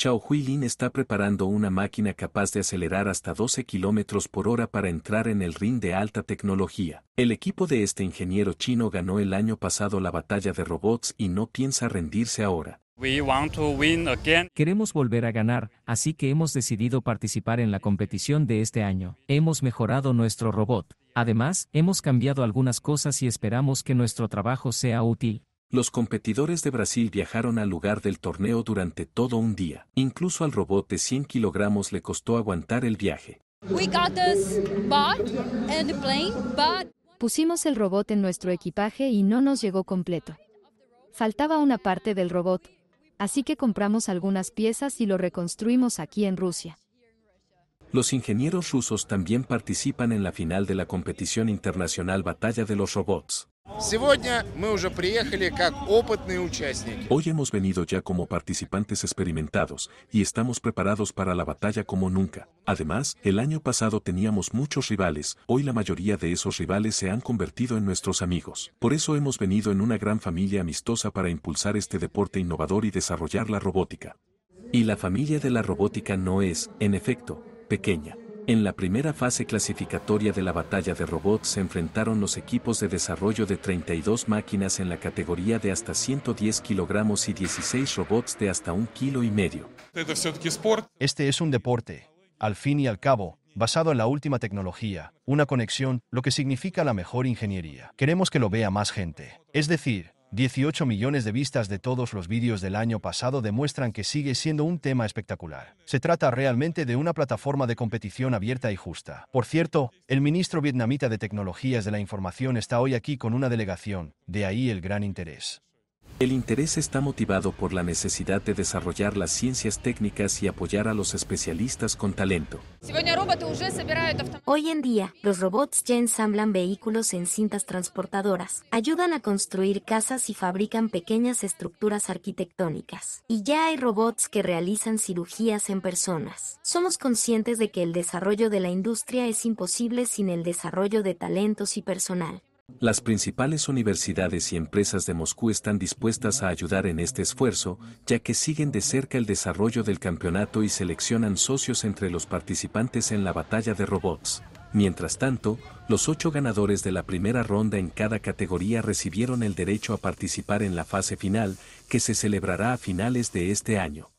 Chao Hui Lin está preparando una máquina capaz de acelerar hasta 12 km por hora para entrar en el ring de alta tecnología. El equipo de este ingeniero chino ganó el año pasado la batalla de robots y no piensa rendirse ahora. Queremos volver a ganar, así que hemos decidido participar en la competición de este año. Hemos mejorado nuestro robot. Además, hemos cambiado algunas cosas y esperamos que nuestro trabajo sea útil. Los competidores de Brasil viajaron al lugar del torneo durante todo un día. Incluso al robot de 100 kilogramos le costó aguantar el viaje. Pusimos el robot en nuestro equipaje y no nos llegó completo. Faltaba una parte del robot, así que compramos algunas piezas y lo reconstruimos aquí en Rusia. Los ingenieros rusos también participan en la final de la competición internacional Batalla de los Robots. Hoy hemos venido ya como participantes experimentados y estamos preparados para la batalla como nunca. Además, el año pasado teníamos muchos rivales, hoy la mayoría de esos rivales se han convertido en nuestros amigos. Por eso hemos venido en una gran familia amistosa para impulsar este deporte innovador y desarrollar la robótica. Y la familia de la robótica no es, en efecto, pequeña. En la primera fase clasificatoria de la batalla de robots se enfrentaron los equipos de desarrollo de 32 máquinas en la categoría de hasta 110 kilogramos y 16 robots de hasta un kilo y medio. Este es un deporte, al fin y al cabo, basado en la última tecnología, una conexión, lo que significa la mejor ingeniería. Queremos que lo vea más gente. Es decir, 18 millones de vistas de todos los vídeos del año pasado demuestran que sigue siendo un tema espectacular. Se trata realmente de una plataforma de competición abierta y justa. Por cierto, el ministro vietnamita de Tecnologías de la Información está hoy aquí con una delegación, de ahí el gran interés. El interés está motivado por la necesidad de desarrollar las ciencias técnicas y apoyar a los especialistas con talento. Hoy en día, los robots ya ensamblan vehículos en cintas transportadoras, ayudan a construir casas y fabrican pequeñas estructuras arquitectónicas. Y ya hay robots que realizan cirugías en personas. Somos conscientes de que el desarrollo de la industria es imposible sin el desarrollo de talentos y personal. Las principales universidades y empresas de Moscú están dispuestas a ayudar en este esfuerzo, ya que siguen de cerca el desarrollo del campeonato y seleccionan socios entre los participantes en la batalla de robots. Mientras tanto, los ocho ganadores de la primera ronda en cada categoría recibieron el derecho a participar en la fase final, que se celebrará a finales de este año.